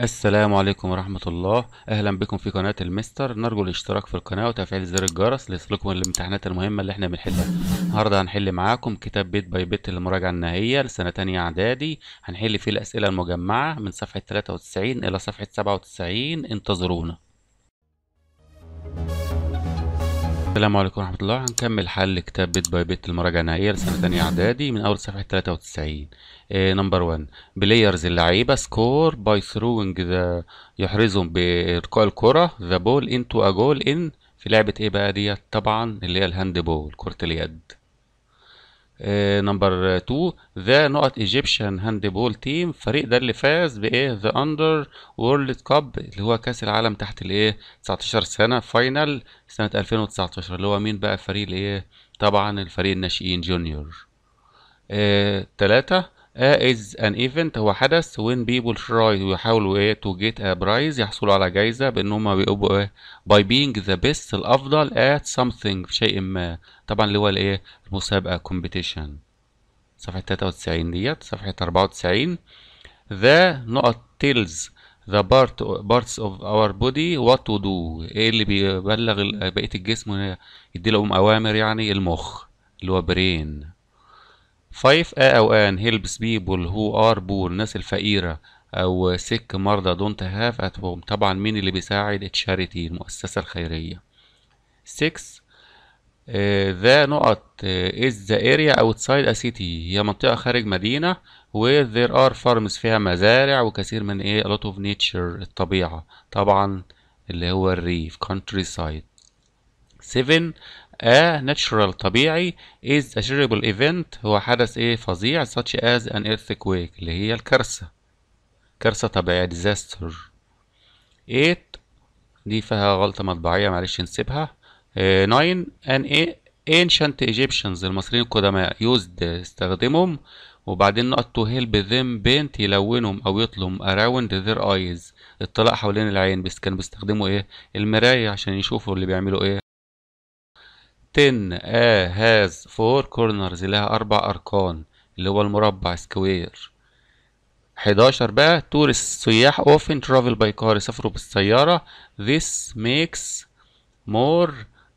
السلام عليكم ورحمة الله أهلا بكم في قناة المستر نرجو الاشتراك في القناة وتفعيل زر الجرس ليصلكم الامتحانات المهمة اللي احنا بنحلها النهاردة هنحل معاكم كتاب بيت باي بيت للمراجعة النهائية لسنة تانية إعدادي هنحل فيه الأسئلة المجمعة من صفحة 93 إلى صفحة 97 انتظرونا السلام عليكم ورحمة الله هنكمل حل كتاب بيت باي بيت المراجعة النهائية لسنة تانية إعدادي من أول صفحة 93 نمبر 1 بلايرز اللعيبة سكور باي ثروينج ذا يحرزهم بإرقاء الكرة ذا بول انتو أجول إن في لعبة إيه بقى ديت طبعا اللي هي الهاند بول كرة اليد آه، نمبر 2 ذا نقط ايجيبشن هاندبول تيم الفريق ده اللي فاز بايه ذا اندر وورلد كاب اللي هو كاس العالم تحت الايه 19 سنه فاينل سنه 2019 اللي هو مين بقى الفريق الايه طبعا الفريق الناشئين جونيور 3 آه is an event هو حدث when people try ويحاولوا ايه to get a prize يحصلوا على جايزة بان هما بيبقوا ايه by being the best الافضل at something في شيء ما طبعا اللي هو الايه المسابقة competition صفحة 93 ديت صفحة 94 the نقط tells the part parts of our body what to do ايه اللي بيبلغ بقية الجسم يديلهم اوامر يعني المخ اللي هو brain 5 a آه أو ان helps people who are poor الناس الفقيرة أو sick مرضى don't have at home طبعا مين اللي بيساعد تشاريتي المؤسسة الخيرية 6 ذا آه، نقط آه، is the area outside a city هي منطقة خارج مدينة where there are farms فيها مزارع وكثير من ايه a lot of nature الطبيعة طبعا اللي هو الريف countryside 7 A natural طبيعي is a terrible event هو حدث ايه فظيع such as an earthquake اللي هي الكارثة كارثة طبيعية disaster 8 دي فيها غلطة مطبعية معلش نسيبها 9 eh, an ancient Egyptians المصريين القدماء used استخدمهم وبعدين نقط to help them paint يلونهم أو يطلهم around their eyes الطلاء حوالين العين بس كانوا بيستخدموا ايه المراية عشان يشوفوا اللي بيعملوا ايه 10 A has 4 corners لها أربع أركان اللي هو المربع سكوير 11 بقى tourists سياح often travel by car يسافروا بالسيارة this makes more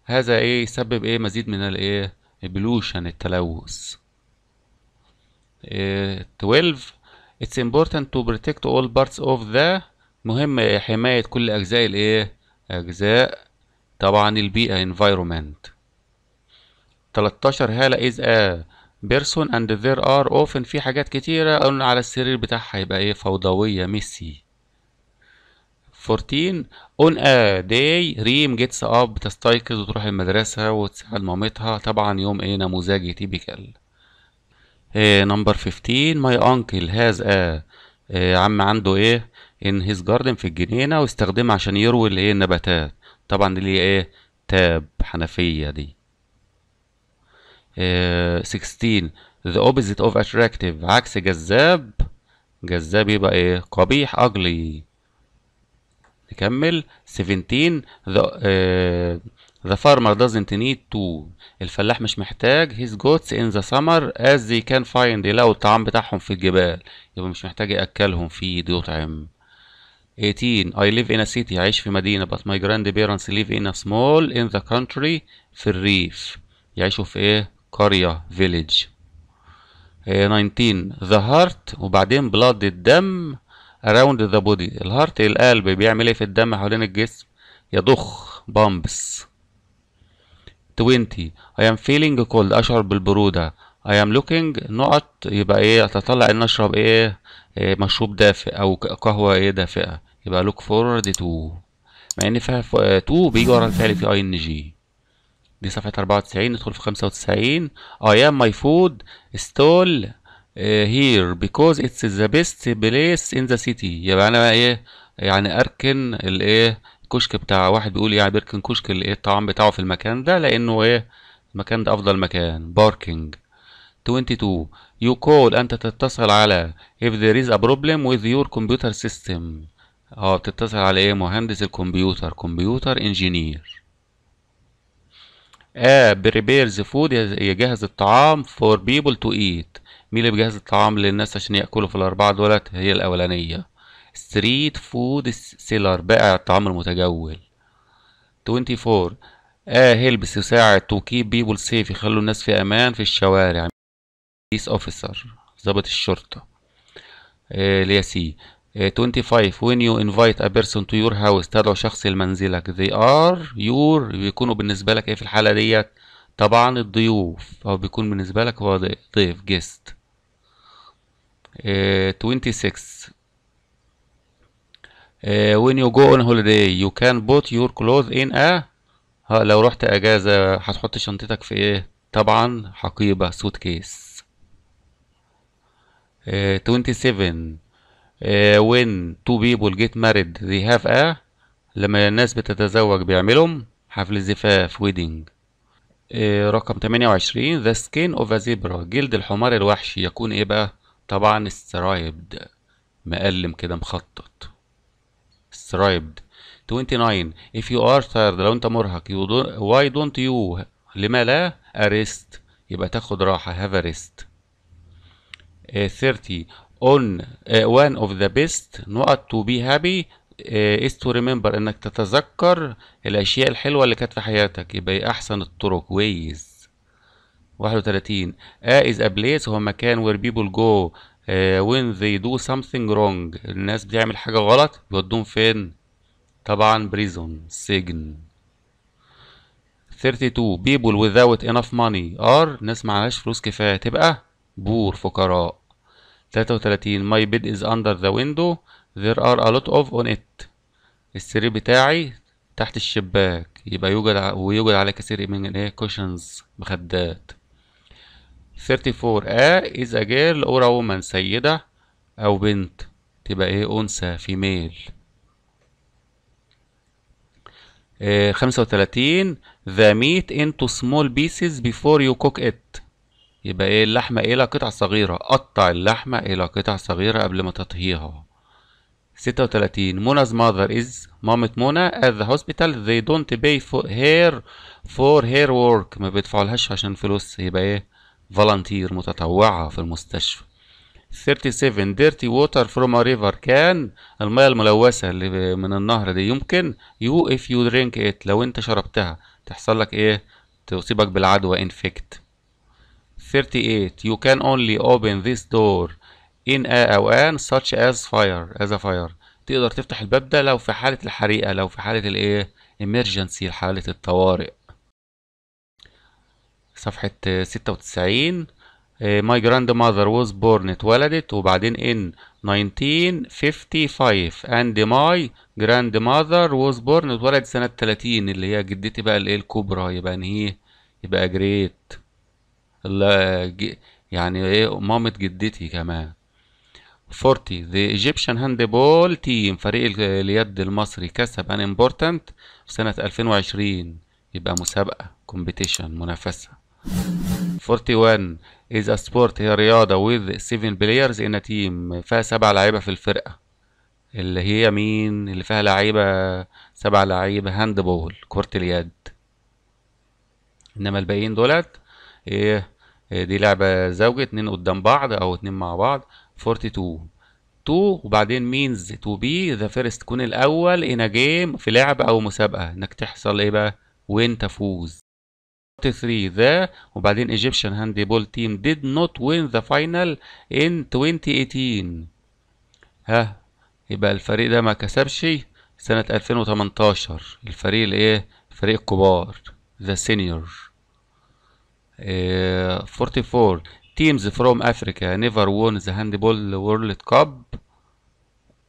هذا ايه يسبب ايه مزيد من الايه البلوشن التلوث اه 12 it's important to protect all parts of the مهم حماية كل أجزاء الايه أجزاء طبعا البيئة environment 13 هالة از ا بيرسون اند ذير ار اوفن في حاجات كتيرة قلنا على السرير بتاعها يبقى ايه فوضوية ميسي 14 اون ا داي ريم جيتس اب تستيقظ وتروح المدرسة وتساعد مامتها طبعا يوم ايه نموذجي تيبيكال نمبر 15 ماي انكل هاز ا عم عنده ايه ان هيز جاردن في الجنينة واستخدمه عشان يروي الايه النباتات طبعا دي ليه ايه تاب حنفية دي 16 the opposite of attractive عكس جذاب جذاب يبقى ايه قبيح ugly نكمل 17 the uh, the farmer doesn't need to الفلاح مش محتاج his goats in the summer as they can find يلاقوا الطعام بتاعهم في الجبال يبقى مش محتاج يأكلهم في يطعم 18 I live in a city عايش في مدينة but my grandparents live in a small in the country في الريف يعيشوا في ايه قرية فيليج 19 ذا هارت وبعدين بلاد الدم اراوند ذا بودي الهارت القلب بيعمل ايه في الدم حوالين الجسم يضخ بامبس 20 I am feeling cold اشعر بالبرودة I am looking نقط يبقى ايه اتطلع ان اشرب ايه, إيه مشروب دافئ او قهوة ايه دافئة يبقى look forward to مع ان فيها تو بيجي ورا الفعل في اي ان جي دي صفحة 94 ندخل في 95 I am my food stall eh, here because it's the best place in the city يبقى أنا إيه يعني أركن الإيه الكشك بتاع واحد بيقول يعني بيركن كشك الإيه الطعام بتاعه في المكان ده لأنه إيه المكان ده أفضل مكان باركينج 22 you call أنت تتصل على if there is a problem with your computer system اه بتتصل على إيه مهندس الكمبيوتر كمبيوتر انجينير آه، A prepares food يجهز الطعام for people to eat مين اللي بيجهز الطعام للناس عشان ياكلوا في الاربعه دولت هي الاولانيه street food seller بائع الطعام المتجول 24 A آه، helps يساعد to keep people safe يخلوا الناس في امان في الشوارع police officer ضابط الشرطه آه، اللي هي سي 25 eh, when you invite a person to your house تدعو شخص لمنزلك they are your بيكونوا بالنسبة لك ايه في الحالة ديت طبعا الضيوف او بيكون بالنسبة لك هو ضيف guest uh, 26 uh, when you go on holiday you can put your clothes in a ها لو رحت اجازة هتحط شنطتك في ايه طبعا حقيبة suitcase uh, eh, 27 uh, when two people get married they have a لما الناس بتتزوج بيعملوا حفل زفاف wedding uh, رقم 28 the skin of a zebra جلد الحمار الوحشي يكون ايه بقى طبعا striped مقلم كده مخطط striped 29 if you are tired لو انت مرهق you don't, why don't you لما لا arrest يبقى تاخد راحة have a rest uh, 30 on uh, one of the best نقط to be happy uh, is to remember انك تتذكر الاشياء الحلوه اللي كانت في حياتك يبقى احسن الطرق ways 31 a is a place هو مكان where people go uh, when they do something wrong الناس بتعمل حاجه غلط بيودوهم فين طبعا prison سجن 32 people without enough money are ناس معهاش فلوس كفايه تبقى بور فقراء 33 my bed is under the window there are a lot of on it السرير بتاعي تحت الشباك يبقى يوجد ويوجد على كثير من ايه كوشنز مخدات 34 a is a girl or a woman سيدة أو بنت تبقى ايه أنثى female خمسة وثلاثين the meat into small pieces before you cook it يبقى ايه اللحمة الى إيه قطع صغيرة قطع اللحمة الى إيه قطع صغيرة قبل ما تطهيها ستة وتلاتين Mona's mother is مامة منى at the hospital they don't pay فور her for her work ما بيدفعولهاش عشان فلوس يبقى ايه فالنتير متطوعة في المستشفى 37 dirty water from a river can المية الملوثة اللي من النهر دي يمكن you if you drink it لو انت شربتها تحصل لك ايه تصيبك بالعدوى infect 38 you can only open this door in a أوان such as fire as a fire تقدر تفتح الباب ده لو في حالة الحريقة لو في حالة الايه emergency حالة الطوارئ صفحة 96 eh, my grandmother was born اتولدت وبعدين in 1955 and my grandmother was born اتولدت سنة 30 اللي هي جدتي بقى الايه الكبرى يبقى هي يبقى great يعني ايه مامة جدتي كمان فورتي ذا ايجيبشن هاند بول تيم فريق اليد المصري كسب ان امبورتنت في سنة 2020 يبقى مسابقة كومبيتيشن منافسة فورتي وان از سبورت هي رياضة with 7 بلايرز ان تيم فيها سبع لعيبة في الفرقة اللي هي مين اللي فيها لعيبة سبع لعيبة هاند بول كرة اليد انما الباقيين دولت ايه آه، دي لعبة زوجي اتنين قدام بعض او اتنين مع بعض 42 تو وبعدين مينز تو بي ذا فيرست تكون الاول ان جيم في لعبة او مسابقة انك تحصل ايه بقى وين تفوز ثري ذا وبعدين ايجيبشن هاندي بول تيم ديد نوت وين ذا فاينل ان 2018 ها يبقى الفريق ده ما كسبش سنة 2018 الفريق الايه فريق الكبار ذا سينيور 44 آه، teams from Africa never won the handball world cup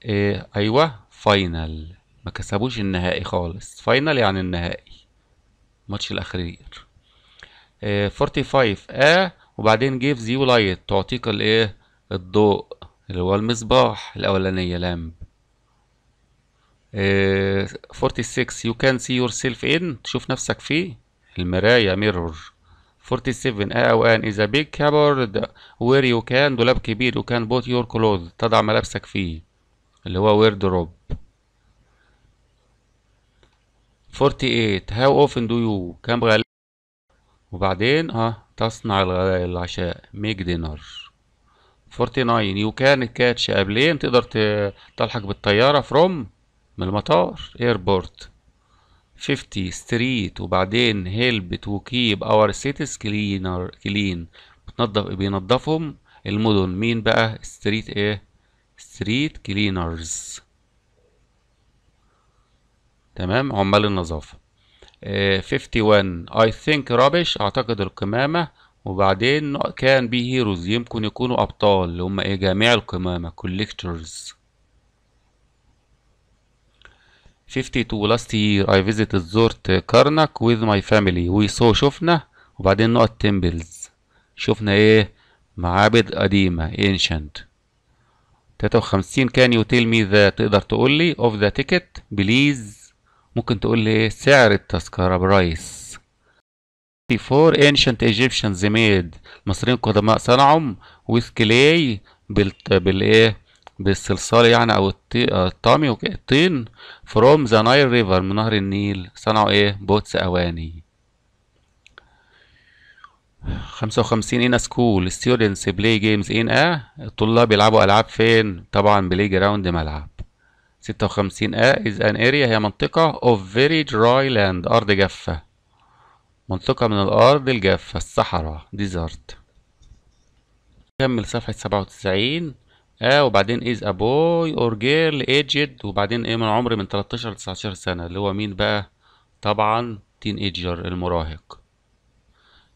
آه، ايوه فاينل ما كسبوش النهائي خالص فاينل يعني النهائي ماتش الاخير 45 آه،, اه وبعدين جيف زيو لايت تعطيك الايه الضوء اللي هو المصباح الاولانيه لامب 46 you can see yourself in تشوف نفسك فيه المرايه ميرور 47 آه، أو أن إذا بيج كابورد وير يو كان دولاب كبير يو كان بوت يور كلوز تضع ملابسك فيه اللي هو وير دروب 48 هاو اوفن دو يو كم غالبا وبعدين اه تصنع العشاء ميك دينر 49 يو كان كاتش قبلين تقدر تلحق بالطيارة فروم من المطار ايربورت شيفتي ستريت وبعدين هيلب تو كيب اور سيتيز كلينر كلين بتنضف بينضفهم المدن مين بقى ستريت ايه ستريت كلينرز تمام عمال النظافه uh, 51 اي ثينك rubbish اعتقد القمامه وبعدين كان بي هيروز يمكن يكونوا ابطال اللي هم ايه جميع القمامه كوليكتورز 52 last year I visited Zort Karnak with my family we saw شفنا وبعدين نقط temples شفنا ايه معابد قديمة ancient 53 can you tell me the تقدر تقول لي of the ticket please ممكن تقول لي ايه سعر التذكرة برايس 54 ancient Egyptians made المصريين القدماء صنعوا with clay بالايه بالصلصال يعني او الطامي الطين فروم ذا نايل ريفر من نهر النيل صنعوا ايه بوتس اواني خمسة وخمسين in a school students play games in a الطلاب بيلعبوا ألعاب فين؟ طبعا بلاي جراوند ملعب ستة وخمسين a is an area هي منطقة of very dry land أرض جافة منطقة من الأرض الجافة الصحراء desert نكمل صفحة سبعة وتسعين اه وبعدين از ا بوي اور جيرل ايجد وبعدين ايه من عمر من 13 ل 19 سنة اللي هو مين بقى طبعا تين ايجر المراهق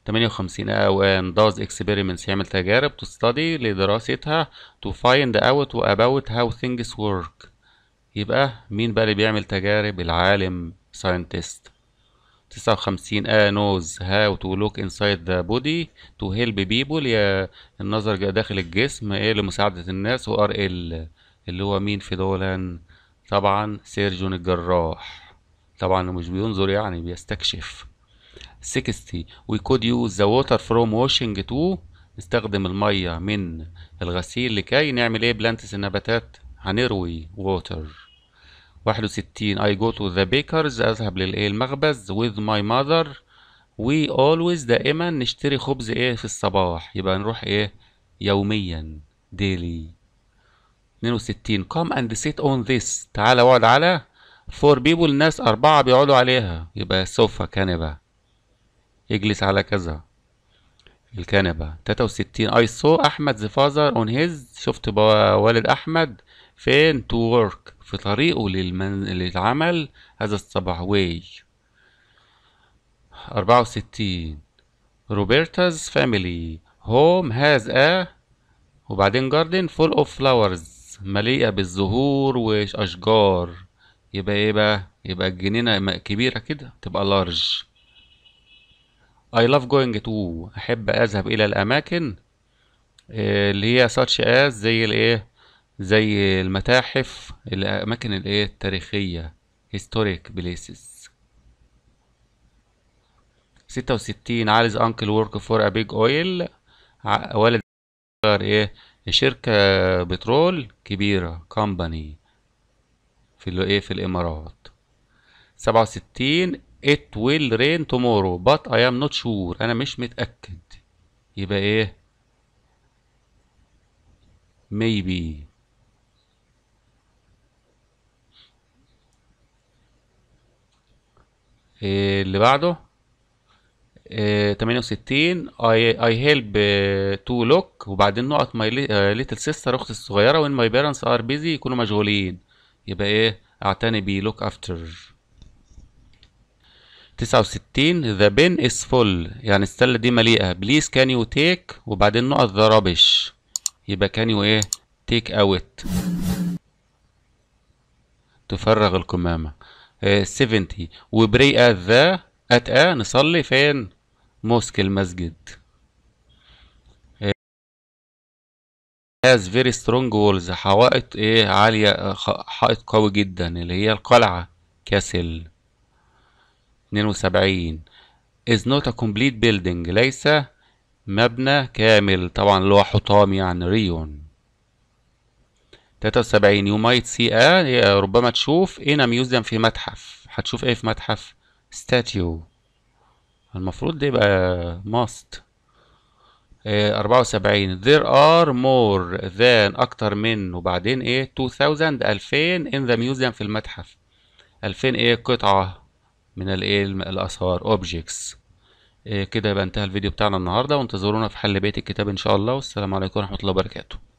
58 او ان داز اكسبيرمنتس يعمل تجارب تو ستدي لدراستها تو فايند اوت اباوت هاو ثينجز ورك يبقى مين بقى اللي بيعمل تجارب العالم ساينتست 59 ا آه، نوز هاو تو لوك انسايد ذا بودي تو هيلب بيبول يا النظر داخل الجسم ايه لمساعده الناس وار ال اللي هو مين في دولا طبعا سيرجون الجراح طبعا مش بينظر يعني بيستكشف 60 we could use the water from washing to نستخدم الميه من الغسيل لكي نعمل ايه بلانتس النباتات هنروي water 61 I go to the bakers أذهب للإيه المخبز with my mother we always دائما نشتري خبز إيه في الصباح يبقى نروح إيه يوميا daily 62 come and sit on this تعال اقعد على four people الناس أربعة بيقعدوا عليها يبقى سوفا كنبة اجلس على كذا الكنبة 63 I saw أحمد the father on his شفت والد أحمد فين to work في طريقه للمن... للعمل هذا واي أربعة وستين روبرتاز فاميلي هوم هاز ا وبعدين جاردن فول اوف فلاورز مليئة بالزهور وأشجار يبقى ايه بقى يبقى الجنينة كبيرة كده تبقى لارج I love going to أحب أذهب إلى الأماكن آه، اللي هي such as زي الإيه زي المتاحف الأماكن الإيه التاريخية historic places وستين عالز أنكل ورك فور أ بيج أويل والد إيه شركة بترول كبيرة كومباني في إيه في الإمارات وستين it will rain tomorrow but I am not sure أنا مش متأكد يبقى إيه maybe اللي بعده 68 آه، I, اي هيلب تو لوك وبعدين نقط ماي ليتل سيستر اختي الصغيره when ماي parents ار بيزي يكونوا مشغولين يبقى ايه اعتني بيه لوك افتر 69 ذا bin از فول يعني السله دي مليئه بليز كان يو تيك وبعدين نقط ذا rubbish يبقى كان يو ايه تيك اوت تفرغ الكمامه 70 وبري ات ذا ات ا نصلي فين موسك المسجد has very strong walls حوائط ايه عالية حائط قوي جدا اللي هي القلعة كاسل 72 is not a complete building ليس مبنى كامل طبعا اللي هو حطام يعني ريون 73 يو مايت سي ا ربما تشوف ان ميوزيوم في متحف هتشوف ايه في متحف ستاتيو المفروض ده يبقى ماست إيه، أربعة وسبعين there are more than أكتر من وبعدين إيه 2000 2000 in the museum في المتحف 2000 إيه قطعة من الإيه الآثار objects إيه كده يبقى انتهى الفيديو بتاعنا النهاردة وانتظرونا في حل بيت الكتاب إن شاء الله والسلام عليكم ورحمة الله وبركاته